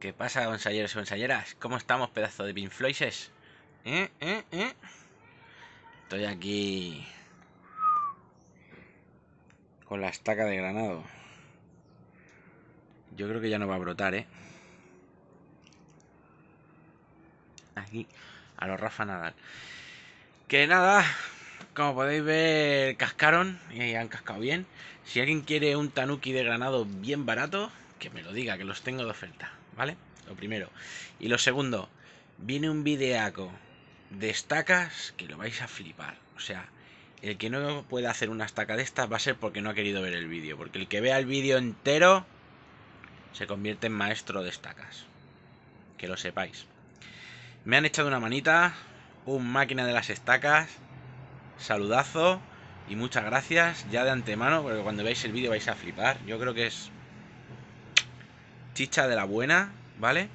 ¿Qué pasa, bonsayeros y bonsayeras? ¿Cómo estamos, pedazo de pinfloises? ¿Eh? ¿Eh? ¿Eh? Estoy aquí... Con la estaca de granado. Yo creo que ya no va a brotar, ¿eh? Aquí, a los Rafa Nadal. Que nada, como podéis ver, cascaron y han cascado bien. Si alguien quiere un tanuki de granado bien barato, que me lo diga, que los tengo de oferta. ¿vale? Lo primero. Y lo segundo, viene un videaco de estacas que lo vais a flipar. O sea, el que no pueda hacer una estaca de estas va a ser porque no ha querido ver el vídeo. Porque el que vea el vídeo entero se convierte en maestro de estacas. Que lo sepáis. Me han echado una manita, un máquina de las estacas, saludazo y muchas gracias ya de antemano, porque cuando veáis el vídeo vais a flipar. Yo creo que es chicha de la buena, ¿vale?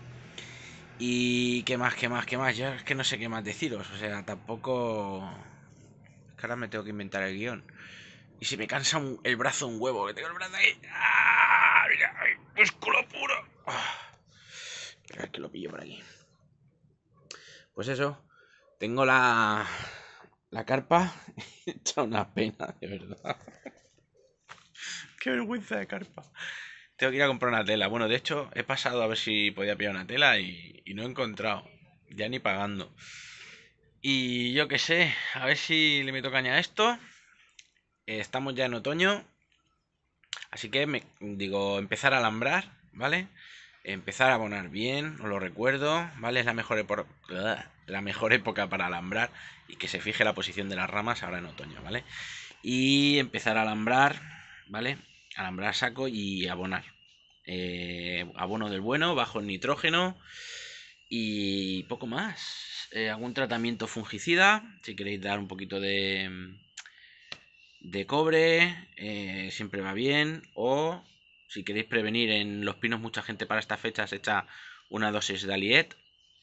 Y qué más, qué más, qué más. Yo es que no sé qué más deciros. O sea, tampoco... Es que ahora me tengo que inventar el guión. Y si me cansa un... el brazo un huevo, que tengo el brazo ahí... ¡Ah! Mira, músculo puro. Ah. que lo pillo por aquí. Pues eso. Tengo la... La carpa es una pena, de verdad. Qué vergüenza de carpa. Tengo que ir a comprar una tela. Bueno, de hecho, he pasado a ver si podía pillar una tela y, no he encontrado. Ya ni pagando. Y yo qué sé, a ver si le meto caña a esto. Eh, estamos ya en otoño. Así que me digo, empezar a alambrar, ¿vale? Empezar a abonar bien, os lo recuerdo, ¿vale? Es la mejor, la mejor época para alambrar y que se fije la posición de las ramas ahora en otoño, ¿vale? Y empezar a alambrar, ¿vale? alambrar saco y abonar. Eh, abono del bueno, bajo el nitrógeno y poco más. Eh, algún tratamiento fungicida, si queréis dar un poquito de, de cobre, eh, siempre va bien. O si queréis prevenir en los pinos, mucha gente para estas fechas echa una dosis de aliet,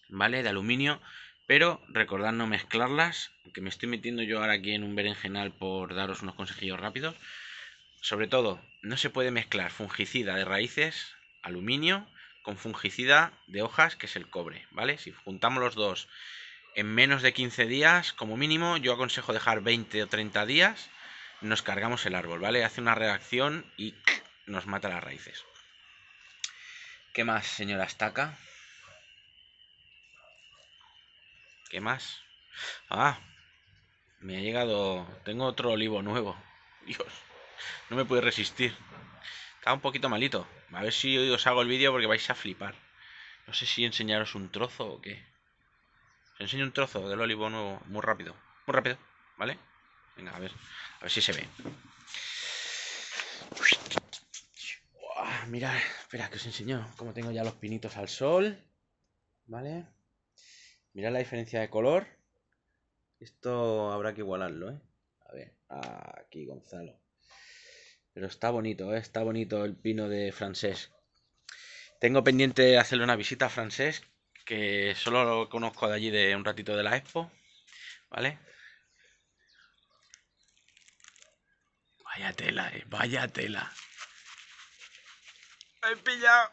¿vale? De aluminio. Pero recordad no mezclarlas, que me estoy metiendo yo ahora aquí en un berenjenal por daros unos consejillos rápidos. Sobre todo, no se puede mezclar fungicida de raíces, aluminio, con fungicida de hojas, que es el cobre, ¿vale? Si juntamos los dos en menos de 15 días, como mínimo, yo aconsejo dejar 20 o 30 días, nos cargamos el árbol, ¿vale? Hace una reacción y nos mata las raíces. ¿Qué más, señora Estaca? ¿Qué más? Ah, me ha llegado... Tengo otro olivo nuevo. Dios. No me puede resistir. Está un poquito malito. A ver si os hago el vídeo porque vais a flipar. No sé si enseñaros un trozo o qué. Os enseño un trozo del olivo nuevo. Muy rápido. Muy rápido. ¿Vale? Venga, a ver. A ver si se ve. mira mirad, espera, que os enseño cómo tengo ya los pinitos al sol. ¿Vale? Mirad la diferencia de color. Esto habrá que igualarlo, ¿eh? A ver, aquí Gonzalo. Pero está bonito, ¿eh? está bonito el pino de francés. Tengo pendiente de hacerle una visita a francés, que solo lo conozco de allí de un ratito de la expo. ¿Vale? Vaya tela, eh, vaya tela. he pillado.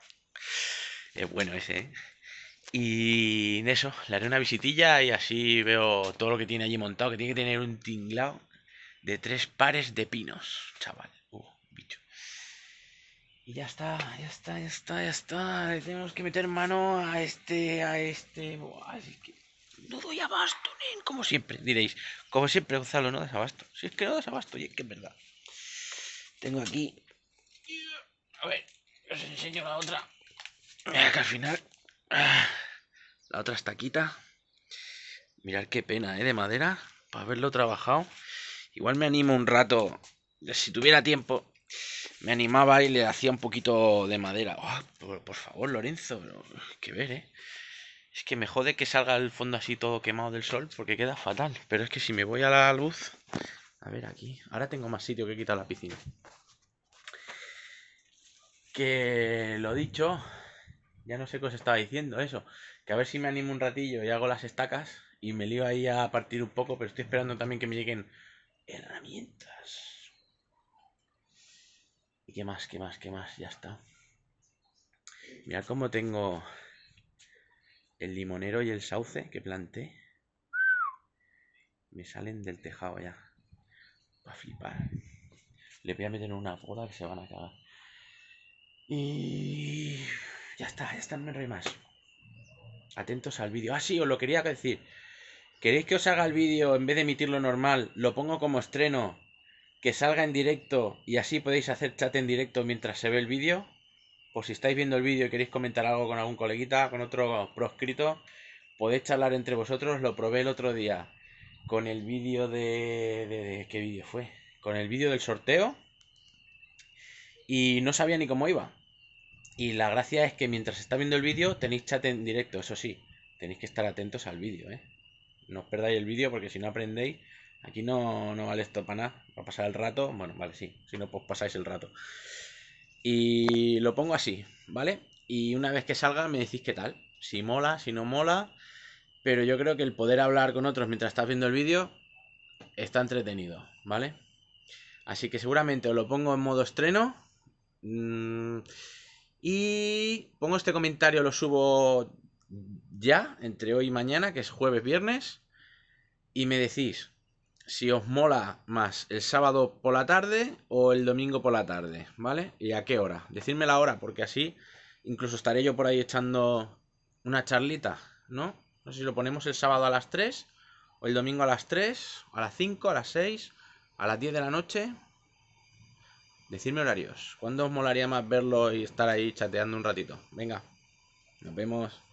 Es bueno ese, ¿eh? Y en eso, le haré una visitilla y así veo todo lo que tiene allí montado, que tiene que tener un tinglao de tres pares de pinos, chaval. Y ya está, ya está, ya está, ya está. tenemos que meter mano a este, a este. Buah, que no doy abasto, Como siempre, diréis. Como siempre, Gonzalo, no desabasto, Si es que no desabasto, y que es verdad. Tengo aquí. A ver, os enseño la otra. que al final. Ah, la otra está quita, Mirad qué pena, ¿eh? De madera. Para haberlo trabajado. Igual me animo un rato. Si tuviera tiempo me animaba y le hacía un poquito de madera. Ah, por, favor, Lorenzo, que ver, ¿eh? Es que me jode que salga el fondo así todo quemado del sol porque queda fatal. Pero es que si me voy a la luz... A ver, aquí. Ahora tengo más sitio que quitar la piscina. Que lo dicho, ya no sé qué os estaba diciendo eso. Que a ver si me animo un ratillo y hago las estacas y me lío ahí a partir un poco, pero estoy esperando también que me lleguen herramientas. ¿Y qué más? ¿Qué más? ¿Qué más? Ya está. Mira cómo tengo el limonero y el sauce que planté. Me salen del tejado ya. Va flipar. Le voy a meter una boda que se van a cagar. Y ya está, ya está, no hay más. Atentos al vídeo. Ah, sí, os lo quería decir. ¿Queréis que os haga el vídeo en vez de emitirlo normal? Lo pongo como estreno que salga en directo y así podéis hacer chat en directo mientras se ve el vídeo. O si estáis viendo el vídeo y queréis comentar algo con algún coleguita, con otro proscrito, podéis charlar entre vosotros. Lo probé el otro día con el vídeo de... de, ¿Qué vídeo fue? Con el vídeo del sorteo y no sabía ni cómo iba. Y la gracia es que mientras está viendo el vídeo tenéis chat en directo, eso sí, tenéis que estar atentos al vídeo, ¿eh? No os perdáis el vídeo porque si no aprendéis Aquí no, no vale esto para nada. Para pasar el rato. Bueno, vale, sí. Si no, pues pasáis el rato. Y lo pongo así, ¿vale? Y una vez que salga me decís qué tal. Si mola, si no mola. Pero yo creo que el poder hablar con otros mientras estás viendo el vídeo está entretenido, ¿vale? Así que seguramente os lo pongo en modo estreno. Mm, y pongo este comentario, lo subo ya, entre hoy y mañana, que es jueves, viernes. Y me decís, si os mola más el sábado por la tarde o el domingo por la tarde, ¿vale? ¿Y a qué hora? Decidme la hora, porque así incluso estaré yo por ahí echando una charlita, ¿no? No sé si lo ponemos el sábado a las 3 o el domingo a las 3, a las 5, a las 6, a las 10 de la noche. Decidme horarios. ¿Cuándo os molaría más verlo y estar ahí chateando un ratito? Venga, nos vemos.